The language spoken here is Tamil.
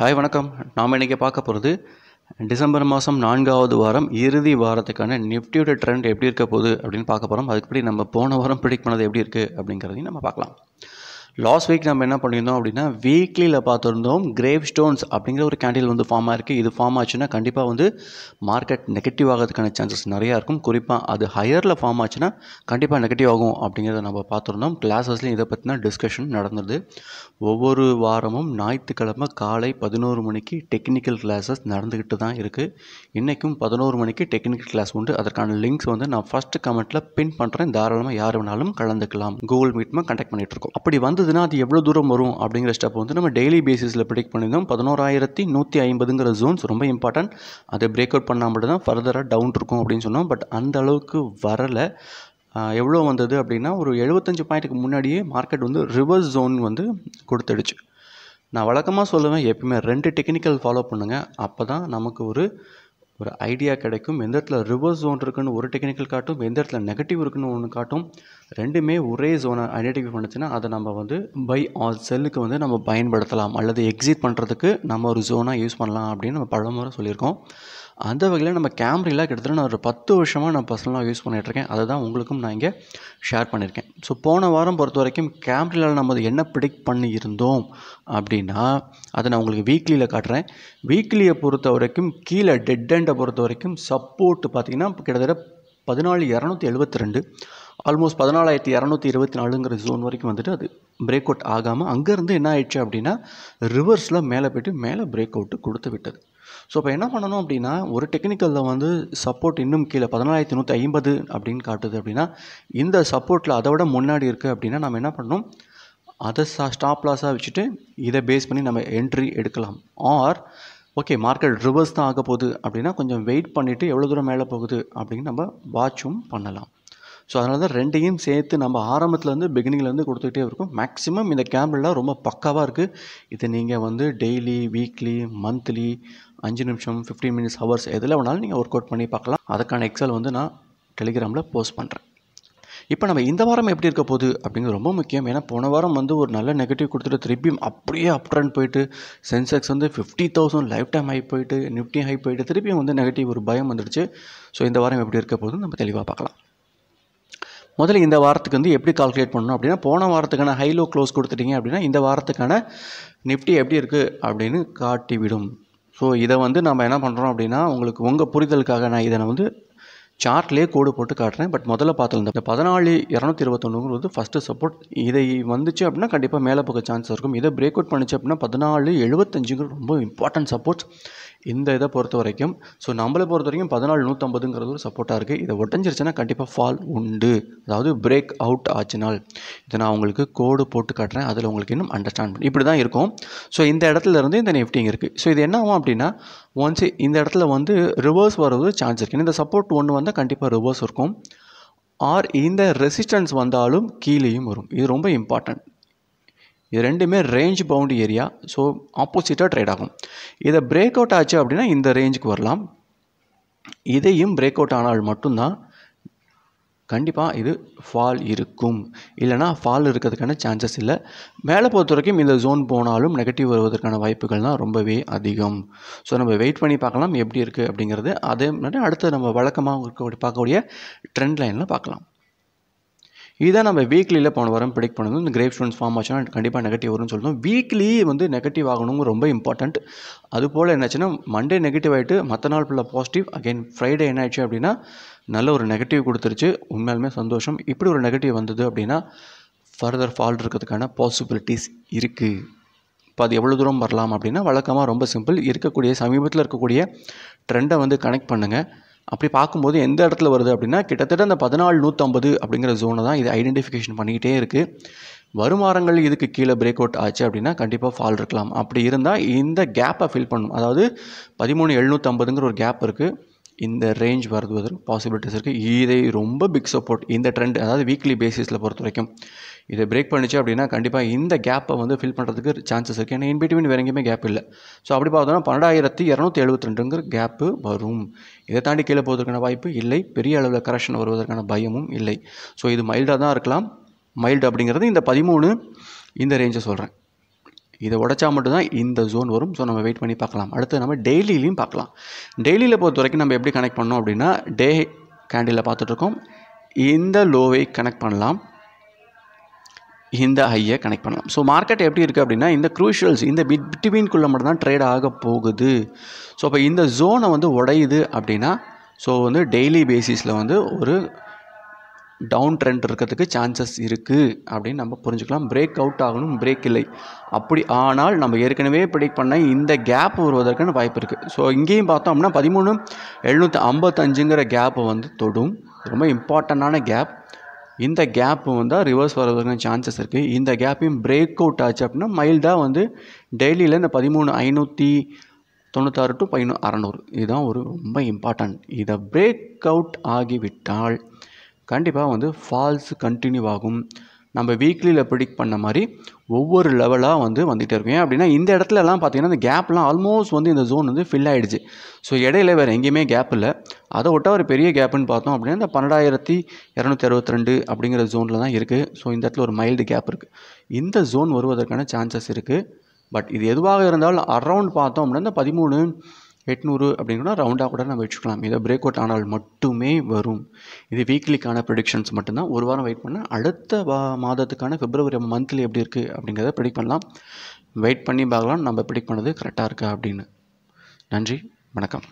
ஹாய் வணக்கம் நாம் இன்றைக்கி பார்க்க போகிறது டிசம்பர் மாதம் நான்காவது வாரம் இறுதி வாரத்துக்கான நிஃப்டியோட ட்ரெண்ட் எப்படி இருக்க போகுது அப்படின்னு பார்க்க போகிறோம் அதுக்குப்படி நம்ம போன வாரம் ப்ரிடிக் பண்ணது எப்படி இருக்குது அப்படிங்கிறதையும் நம்ம பார்க்கலாம் லாஸ்ட் வீக் நம்ம என்ன பண்ணியிருந்தோம் அப்படின்னா வீக்லியில் பார்த்துருந்தோம் கிரேவ் ஸ்டோன்ஸ் அப்படிங்கிற ஒரு கேண்டில் வந்து ஃபார்ம் ஆயிருக்கு இது ஃபார்ம் ஆச்சுன்னா கண்டிப்பாக வந்து மார்க்கெட் நெகட்டிவ் ஆகிறதுக்கான சான்சஸ் நிறையா இருக்கும் குறிப்பாக அது ஹையரில் ஃபார்ம் ஆச்சுன்னா கண்டிப்பாக நெகட்டிவ் ஆகும் அப்படிங்கிறத நம்ம பார்த்துருந்தோம் கிளாஸஸ்லையும் இதை பற்றினா டிஸ்கஷன் நடந்தது ஒவ்வொரு வாரமும் ஞாயிற்றுக்கிழமை காலை பதினோரு மணிக்கு டெக்னிக்கல் கிளாஸஸ் நடந்துக்கிட்டு தான் இருக்குது இன்றைக்கும் பதினோரு மணிக்கு டெக்னிக்கல் கிளாஸ் உண்டு அதற்கான லிங்க்ஸ் வந்து நான் ஃபஸ்ட்டு கமெண்ட்டில் பின் பண்ணுறேன் தாராளமாக யார் வேணாலும் கலந்துக்கலாம் கூகுள் மீட்மாக கண்டக்ட் பண்ணிகிட்ருக்கோம் அப்படி வந்து வந்ததுன்னா அது எவ்வளோ தூரம் வரும் அப்படிங்கிற ஸ்டெப் வந்து நம்ம டெய்லி பேசிஸில் ப்ரிடிக் பண்ணியிருந்தோம் பதினோராயிரத்தி நூற்றி ஐம்பதுங்கிற ஜோன்ஸ் ரொம்ப இம்பார்ட்டன்ட் அதை பிரேக் அவுட் பண்ணால் மட்டும் தான் ஃபர்தராக டவுன் இருக்கும் அப்படின்னு சொன்னோம் பட் அந்த அளவுக்கு வரலை எவ்வளோ வந்தது அப்படின்னா ஒரு எழுபத்தஞ்சு பாயிண்ட்டுக்கு முன்னாடியே மார்க்கெட் வந்து ரிவர்ஸ் ஜோன் வந்து கொடுத்துடுச்சு நான் வழக்கமாக சொல்லுவேன் எப்பயுமே ரெண்டு டெக்னிக்கல் ஃபாலோ பண்ணுங்கள் அப்போ தான் நமக்கு ஒரு ஒரு ஐடியா கிடைக்கும் எந்த இடத்துல ரிவர்ஸ் ஜோன் இருக்குன்னு ஒரு டெக்னிக்கல் காட்டும் எந்த இடத்துல நெகட்டிவ் இருக்குன்னு ஒன்று காட்டும் ரெண்டுமே ஒரே ஜோனை ஐடென்டிஃபை பண்ணுச்சுன்னா அதை நம்ம வந்து பை ஆல் செல்லுக்கு வந்து நம்ம பயன்படுத்தலாம் அல்லது எக்ஸிட் பண்ணுறதுக்கு நம்ம ஒரு ஜோனாக யூஸ் பண்ணலாம் அப்படின்னு நம்ம பழமுறை சொல்லியிருக்கோம் அந்த வகையில் நம்ம கேமரிலாம் கிட்டத்தட்ட நான் ஒரு பத்து வருஷமாக நான் பர்சனலாக யூஸ் பண்ணிகிட்ருக்கேன் அதை தான் உங்களுக்கும் நான் இங்கே ஷேர் பண்ணியிருக்கேன் ஸோ போன வாரம் பொறுத்த வரைக்கும் கேமரியில் நம்ம அது என்ன ப்ரிடிக்ட் பண்ணி இருந்தோம் அப்படின்னா அதை நான் உங்களுக்கு வீக்லியில் காட்டுறேன் வீக்லியை பொறுத்த வரைக்கும் கீழே டெட் அண்டை பொறுத்த வரைக்கும் சப்போர்ட்டு பார்த்திங்கன்னா கிட்டத்தட்ட பதினாலு இரநூத்தி எழுபத்தி ரெண்டு ஆல்மோஸ்ட் பதினாலாயிரத்தி இரநூத்தி இருபத்தி நாலுங்கிற ஜோன் வரைக்கும் வந்துட்டு அது பிரேக் அவுட் ஆகாமல் அங்கேருந்து என்ன ஆயிடுச்சு அப்படின்னா ரிவர்ஸில் மேலே போய்ட்டு மேலே பிரேக் அவுட்டு கொடுத்து விட்டது ஸோ இப்போ என்ன பண்ணணும் அப்படின்னா ஒரு டெக்னிக்கலில் வந்து சப்போர்ட் இன்னும் கீழே பதினாலாயிரத்தி நூற்றி ஐம்பது அப்படின்னு காட்டுது அப்படின்னா இந்த சப்போர்ட்டில் அதை விட முன்னாடி இருக்குது அப்படின்னா நம்ம என்ன பண்ணணும் அதை சா ஸ்டாப் லாஸாக வச்சுட்டு இதை பேஸ் பண்ணி நம்ம என்ட்ரி எடுக்கலாம் ஆர் ஓகே மார்க்கெட் ரிவர்ஸ் தான் ஆக போகுது அப்படின்னா கொஞ்சம் வெயிட் பண்ணிவிட்டு எவ்வளோ தூரம் மேலே போகுது அப்படின்னு நம்ம வாட்சும் பண்ணலாம் ஸோ அதனால தான் ரெண்டையும் சேர்த்து நம்ம ஆரம்பத்தில் வந்து வந்து கொடுத்துக்கிட்டே இருக்கும் மேக்ஸிமம் இந்த கேம்பிள்லாம் ரொம்ப பக்காவாக இருக்குது இது நீங்கள் வந்து டெய்லி வீக்லி மந்த்லி அஞ்சு நிமிஷம் ஃபிஃப்டீன் மினிட்ஸ் ஹவர்ஸ் எதில் வேணாலும் நீங்கள் ஒர்க் அவுட் பண்ணி பார்க்கலாம் அதுக்கான எக்ஸல் வந்து நான் டெலிகிராமில் போஸ்ட் பண்ணுறேன் இப்போ நம்ம இந்த வாரம் எப்படி இருக்க போகுது அப்படிங்கிறது ரொம்ப முக்கியம் ஏன்னா போன வாரம் வந்து ஒரு நல்ல நெகட்டிவ் கொடுத்துட்டு திருப்பியும் அப்படியே அப் ட்ரெண்ட் போயிட்டு சென்செக்ஸ் வந்து fifty thousand lifetime high போயிட்டு நிஃப்டி ஹை போயிட்டு திருப்பியும் வந்து நெகட்டிவ் ஒரு பயம் வந்துடுச்சு ஸோ இந்த வாரம் எப்படி இருக்க போகுதுன்னு நம்ம தெளிவாக பார்க்கலாம் முதல்ல இந்த வாரத்துக்கு வந்து எப்படி கால்குலேட் பண்ணணும் அப்படின்னா போன வாரத்துக்கான ஹைலோ க்ளோஸ் கொடுத்துட்டீங்க அப்படின்னா இந்த வாரத்துக்கான நிஃப்டி எப்படி இருக்குது அப்படின்னு காட்டிவிடும் ஸோ இதை வந்து நம்ம என்ன பண்ணுறோம் அப்படின்னா உங்களுக்கு உங்கள் புரிதலுக்காக நான் இதை நான் வந்து சார்ட்லேயே கோடு போட்டு காட்டுறேன் பட் முதல்ல பார்த்துருந்தோம் இந்த பதினாலு இரநூத்தி இருபத்தொன்னுங்கிறது ஃபஸ்ட்டு சப்போர்ட் இதை வந்துச்சு அப்படின்னா கண்டிப்பாக மேலே போக சான்ஸ் இருக்கும் இதை பிரேக் அவுட் பண்ணிச்சு அப்படின்னா பதினாலு எழுபத்தஞ்சுங்கிறது ரொம்ப இம்பார்ட்டன்ட் சப்போர்ட்ஸ் இந்த இதை பொறுத்த வரைக்கும் ஸோ நம்மளை பொறுத்த வரைக்கும் பதினாலு நூற்றம்பதுங்கிறது ஒரு சப்போர்ட்டாக இருக்குது இதை ஒட்டஞ்சிருச்சுன்னா கண்டிப்பாக ஃபால் உண்டு அதாவது பிரேக் அவுட் ஆச்சுனால் இதை நான் உங்களுக்கு கோடு போட்டு காட்டுறேன் அதில் உங்களுக்கு இன்னும் அண்டர்ஸ்டாண்ட் இப்படி தான் இருக்கும் ஸோ இந்த இடத்துல இருந்து இந்த நெஃப்டிங் இருக்குது ஸோ இது என்ன ஆகும் அப்படின்னா ஒன்ஸ் இந்த இடத்துல வந்து ரிவர்ஸ் வர்றது சான்ஸ் இருக்குது இந்த சப்போர்ட் ஒன்று வந்தால் கண்டிப்பாக ரிவர்ஸ் இருக்கும் ஆர் இந்த ரெசிஸ்டன்ஸ் வந்தாலும் கீழேயும் வரும் இது ரொம்ப இம்பார்ட்டண்ட் இது ரெண்டுமே ரேஞ்ச் பவுண்ட் ஏரியா ஸோ ஆப்போசிட்டாக ட்ரேட் ஆகும் இதை பிரேக் அவுட் ஆச்சு அப்படின்னா இந்த ரேஞ்சுக்கு வரலாம் இதையும் பிரேக் அவுட் ஆனால் மட்டும்தான் கண்டிப்பாக இது ஃபால் இருக்கும் இல்லைனா ஃபால் இருக்கிறதுக்கான சான்சஸ் இல்லை மேலே பொறுத்த வரைக்கும் இந்த ஜோன் போனாலும் நெகட்டிவ் வருவதற்கான வாய்ப்புகள் தான் ரொம்பவே அதிகம் ஸோ நம்ம வெயிட் பண்ணி பார்க்கலாம் எப்படி இருக்குது அப்படிங்கிறது அதே மாதிரி அடுத்து நம்ம வழக்கமாக இருக்கக்கூடிய பார்க்கக்கூடிய ட்ரெண்ட் லைனில் பார்க்கலாம் இதுதான் நம்ம வீக்லியில் போன வாரம் ப்ரிடிக் பண்ணணும் இந்த கிரேப் ஸ்டூடெண்ட்ஸ் ஃபார்ம் ஆச்சுன்னா கண்டிப்பாக நெகட்டிவ் வரும்னு சொல்லணும் வீக்லி வந்து நெகட்டிவ் ஆகணுங்க ரொம்ப இம்பார்ட்டண்ட் அதுபோல் என்னாச்சுன்னா மண்டே நெகட்டிவ் ஆகிட்டு மற்ற நாள் ஃபுல்லாக பாசிட்டிவ் அகைன் ஃப்ரைடே என்ன ஆயிடுச்சு அப்படின்னா நல்ல ஒரு நெகட்டிவ் கொடுத்துருச்சு உண்மையாலுமே சந்தோஷம் இப்படி ஒரு நெகட்டிவ் வந்தது அப்படின்னா ஃபர்தர் ஃபால்ட் இருக்கிறதுக்கான பாசிபிலிட்டிஸ் இருக்குது இப்போ அது எவ்வளோ தூரம் வரலாம் அப்படின்னா வழக்கமாக ரொம்ப சிம்பிள் இருக்கக்கூடிய சமீபத்தில் இருக்கக்கூடிய ட்ரெண்டை வந்து கனெக்ட் பண்ணுங்கள் அப்படி பார்க்கும்போது எந்த இடத்துல வருது அப்படின்னா கிட்டத்தட்ட அந்த பதினாலு நூற்றம்பது அப்படிங்கிற ஜோனை தான் இது ஐடென்டிஃபிகேஷன் பண்ணிக்கிட்டே இருக்குது வருமானங்கள் இதுக்கு கீழே பிரேக் அவுட் ஆச்சு அப்படின்னா கண்டிப்பாக ஃபால் இருக்கலாம் அப்படி இருந்தால் இந்த கேப்பை ஃபில் பண்ணும் அதாவது பதிமூணு எழுநூற்றம்பதுங்கிற ஒரு கேப் இருக்குது இந்த ரேஞ்ச் வருவதற்கு பாசிபிலிட்டிஸ் இருக்குது இதை ரொம்ப பிக் சப்போர்ட் இந்த ட்ரெண்ட் அதாவது வீக்லி பேசிஸில் பொறுத்த வரைக்கும் இதை பிரேக் பண்ணிச்சு அப்படின்னா கண்டிப்பாக இந்த கேப்பை வந்து ஃபில் பண்ணுறதுக்கு சான்சஸ் இருக்குது ஏன்னா இன்பிட்வீன் வேறு எங்கேயுமே கேப் இல்லை ஸோ அப்படி பார்த்தோன்னா பன்னெண்டாயிரத்தி இரநூத்தி எழுபத்தி ரெண்டுங்கிற கேப்பு வரும் இதை தாண்டி கீழே போவதற்கான வாய்ப்பு இல்லை பெரிய அளவில் கரெக்ஷன் வருவதற்கான பயமும் இல்லை ஸோ இது மைல்டாக தான் இருக்கலாம் மைல்டு அப்படிங்கிறது இந்த பதிமூணு இந்த ரேஞ்சை சொல்கிறேன் இதை உடச்சா மட்டும்தான் இந்த ஜோன் வரும் ஸோ நம்ம வெயிட் பண்ணி பார்க்கலாம் அடுத்து நம்ம டெய்லியிலையும் பார்க்கலாம் டெய்லியில் பொறுத்த வரைக்கும் நம்ம எப்படி கனெக்ட் பண்ணோம் அப்படின்னா டே கேண்டிலில் பார்த்துட்ருக்கோம் இந்த லோவை கனெக்ட் பண்ணலாம் இந்த ஹையை கனெக்ட் பண்ணலாம் ஸோ மார்க்கெட் எப்படி இருக்குது அப்படின்னா இந்த க்ரூஷியல்ஸ் இந்த பிட் பிட்வீன்குள்ளே மட்டும்தான் ட்ரேட் ஆக போகுது ஸோ அப்போ இந்த ஜோனை வந்து உடையுது அப்படின்னா ஸோ வந்து டெய்லி பேசிஸில் வந்து ஒரு டவுன் ட்ரெண்ட் இருக்கிறதுக்கு சான்சஸ் இருக்குது அப்படின்னு நம்ம புரிஞ்சுக்கலாம் பிரேக் அவுட் ஆகணும் பிரேக் இல்லை அப்படி ஆனால் நம்ம ஏற்கனவே ப்ரிடிக் பண்ண இந்த கேப் வருவதற்கான வாய்ப்பு இருக்குது ஸோ இங்கேயும் பார்த்தோம் அப்படின்னா பதிமூணு எழுநூற்றி ஐம்பத்தஞ்சுங்கிற கேப்பை வந்து தொடும் ரொம்ப இம்பார்ட்டண்ட்டான கேப் இந்த கேப் வந்தால் ரிவர்ஸ் வர்றதுக்கான சான்சஸ் இருக்குது இந்த கேப்பையும் பிரேக் அவுட் ஆச்சு அப்படின்னா மைல்டாக வந்து டெய்லியில் இந்த பதிமூணு ஐநூற்றி தொண்ணூத்தாறு டு பதினொன்று அறநூறு இதுதான் ஒரு ரொம்ப இம்பார்ட்டன்ட் இதை பிரேக் அவுட் ஆகிவிட்டால் கண்டிப்பாக வந்து ஃபால்ஸ் கண்டினியூ ஆகும் நம்ம வீக்லியில் ப்ரிடிக் பண்ண மாதிரி ஒவ்வொரு லெவலாக வந்து வந்துகிட்டே இருக்கும் ஏன் அப்படின்னா இந்த இடத்துலலாம் பார்த்திங்கன்னா இந்த கேப்லாம் ஆல்மோஸ்ட் வந்து இந்த ஜோன் வந்து ஃபில் ஆகிடுச்சு ஸோ இடையில வேறு எங்கேயுமே கேப் இல்லை அதை விட்டால் ஒரு பெரிய கேப்புன்னு பார்த்தோம் அப்படின்னா இந்த பன்னெண்டாயிரத்தி இரநூத்தி அறுபத்தி ரெண்டு அப்படிங்கிற ஜோனில் தான் இருக்குது ஸோ இந்த இடத்துல ஒரு மைல்டு கேப் இருக்குது இந்த ஜோன் வருவதற்கான சான்சஸ் இருக்குது பட் இது எதுவாக இருந்தாலும் அரவுண்ட் பார்த்தோம் அப்படின்னா இந்த பதிமூணு எட்நூறு அப்படின்னா ரவுண்டாக கூட நம்ம வச்சுக்கலாம் இதை பிரேக் அவுட் ஆனால் மட்டுமே வரும் இது வீக்லிக்கான ப்ரெடிக்ஷன்ஸ் மட்டும்தான் ஒரு வாரம் வெயிட் பண்ணால் அடுத்த வா மாதத்துக்கான பிப்ரவரி மந்த்லி எப்படி இருக்குது அப்படிங்கிறத ப்ரிடிக் பண்ணலாம் வெயிட் பண்ணி பார்க்கலாம் நம்ம ப்ரிடிக் பண்ணது கரெக்டாக இருக்கா அப்படின்னு நன்றி வணக்கம்